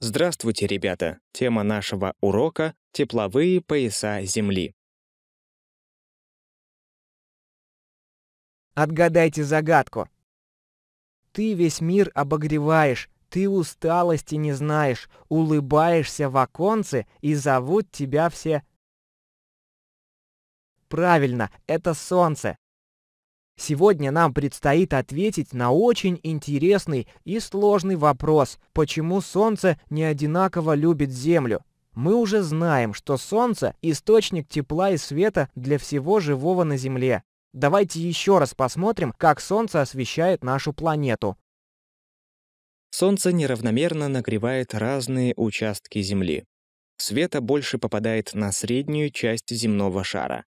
Здравствуйте, ребята! Тема нашего урока — тепловые пояса Земли. Отгадайте загадку. Ты весь мир обогреваешь, ты усталости не знаешь, улыбаешься в оконце и зовут тебя все... Правильно, это солнце. Сегодня нам предстоит ответить на очень интересный и сложный вопрос, почему Солнце не одинаково любит Землю. Мы уже знаем, что Солнце – источник тепла и света для всего живого на Земле. Давайте еще раз посмотрим, как Солнце освещает нашу планету. Солнце неравномерно нагревает разные участки Земли. Света больше попадает на среднюю часть земного шара.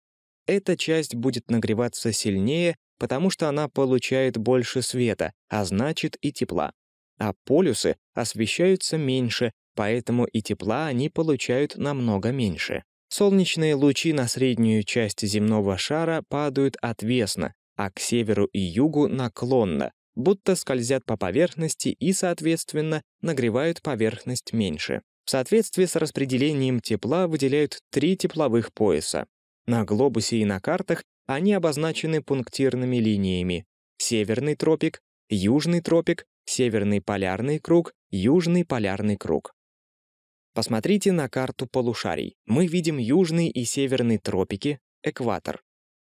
Эта часть будет нагреваться сильнее потому что она получает больше света, а значит и тепла. А полюсы освещаются меньше, поэтому и тепла они получают намного меньше. Солнечные лучи на среднюю часть земного шара падают отвесно, а к северу и югу наклонно, будто скользят по поверхности и, соответственно, нагревают поверхность меньше. В соответствии с распределением тепла выделяют три тепловых пояса. На глобусе и на картах они обозначены пунктирными линиями. Северный тропик, южный тропик, северный полярный круг, южный полярный круг. Посмотрите на карту полушарий. Мы видим южный и северный тропики, экватор.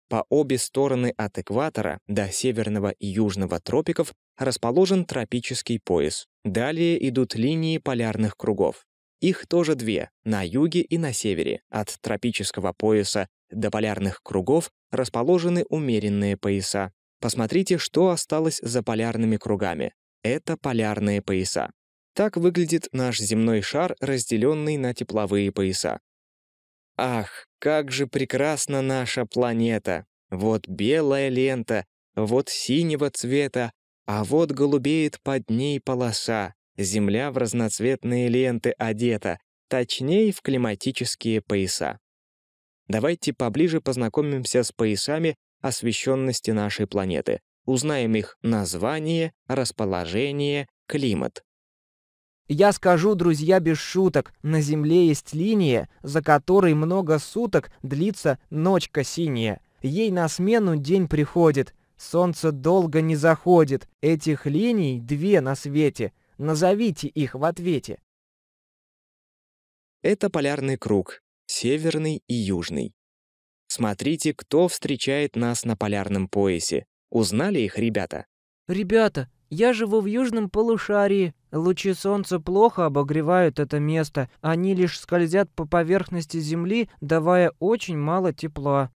По обе стороны от экватора до северного и южного тропиков расположен тропический пояс. Далее идут линии полярных кругов. Их тоже две, на юге и на севере, от тропического пояса до полярных кругов расположены умеренные пояса. Посмотрите, что осталось за полярными кругами. Это полярные пояса. Так выглядит наш земной шар, разделенный на тепловые пояса. Ах, как же прекрасна наша планета! Вот белая лента, вот синего цвета, а вот голубеет под ней полоса. Земля в разноцветные ленты одета, точнее в климатические пояса. Давайте поближе познакомимся с поясами освещенности нашей планеты, узнаем их название, расположение, климат. Я скажу, друзья, без шуток, на Земле есть линия, за которой много суток длится ночка синяя. Ей на смену день приходит, солнце долго не заходит. Этих линий две на свете. Назовите их в ответе. Это полярный круг, северный и южный. Смотрите, кто встречает нас на полярном поясе. Узнали их ребята? Ребята, я живу в южном полушарии. Лучи солнца плохо обогревают это место. Они лишь скользят по поверхности Земли, давая очень мало тепла.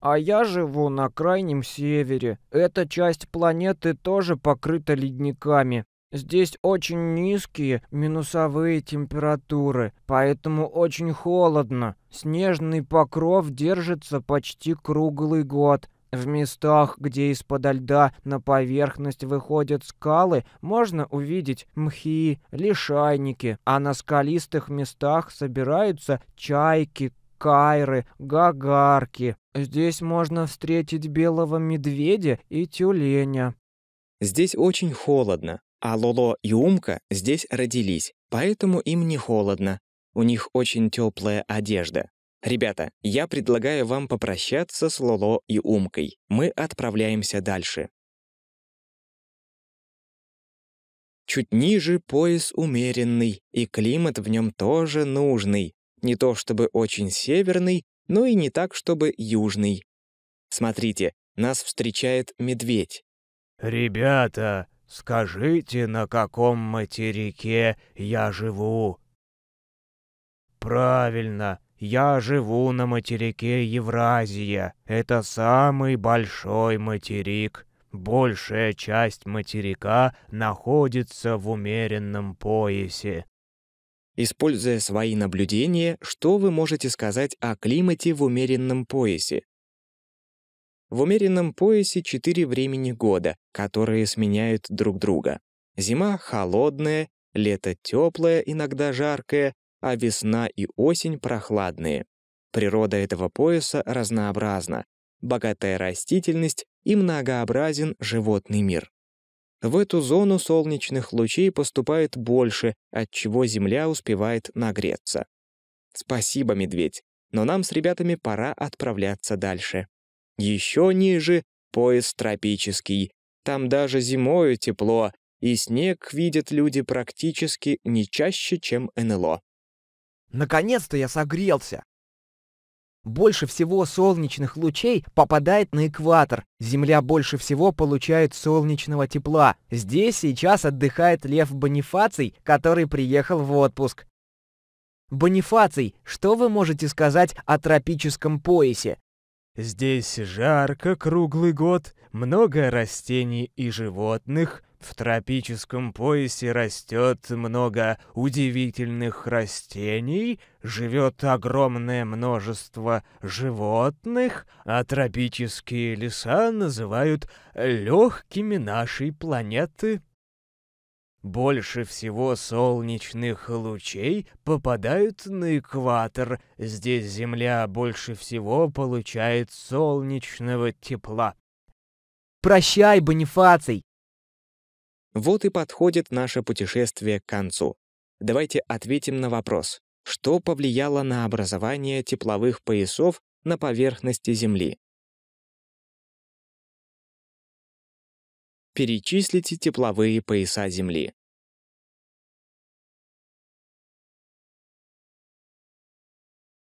А я живу на крайнем севере. Эта часть планеты тоже покрыта ледниками. Здесь очень низкие минусовые температуры, поэтому очень холодно. Снежный покров держится почти круглый год. В местах, где из-под льда на поверхность выходят скалы, можно увидеть мхи, лишайники, а на скалистых местах собираются чайки, кайры, гагарки. Здесь можно встретить белого медведя и тюленя. Здесь очень холодно, а Лоло и Умка здесь родились, поэтому им не холодно. У них очень теплая одежда. Ребята, я предлагаю вам попрощаться с Лоло и Умкой. Мы отправляемся дальше. Чуть ниже пояс умеренный, и климат в нем тоже нужный. Не то чтобы очень северный, но и не так, чтобы южный. Смотрите, нас встречает медведь. «Ребята, Скажите, на каком материке я живу?» «Правильно, я живу на материке Евразия. Это самый большой материк. Большая часть материка находится в умеренном поясе». Используя свои наблюдения, что вы можете сказать о климате в умеренном поясе? В умеренном поясе четыре времени года, которые сменяют друг друга. Зима холодная, лето теплое, иногда жаркое, а весна и осень прохладные. Природа этого пояса разнообразна, богатая растительность и многообразен животный мир. В эту зону солнечных лучей поступает больше, отчего Земля успевает нагреться. Спасибо, медведь, но нам с ребятами пора отправляться дальше. Еще ниже — пояс тропический. Там даже зимою тепло, и снег видят люди практически не чаще, чем НЛО. Наконец-то я согрелся! Больше всего солнечных лучей попадает на экватор. Земля больше всего получает солнечного тепла. Здесь сейчас отдыхает Лев Бонифаций, который приехал в отпуск. Бонифаций, что вы можете сказать о тропическом поясе? Здесь жарко круглый год, много растений и животных, в тропическом поясе растет много удивительных растений, живет огромное множество животных, а тропические леса называют легкими нашей планеты. Больше всего солнечных лучей попадают на экватор. Здесь Земля больше всего получает солнечного тепла. Прощай, Бонифаций! Вот и подходит наше путешествие к концу. Давайте ответим на вопрос, что повлияло на образование тепловых поясов на поверхности Земли. перечислите тепловые пояса Земли.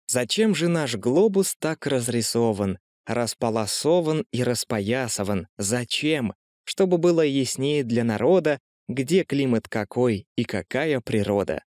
Зачем же наш глобус так разрисован, располосован и распоясован? Зачем? Чтобы было яснее для народа, где климат какой и какая природа.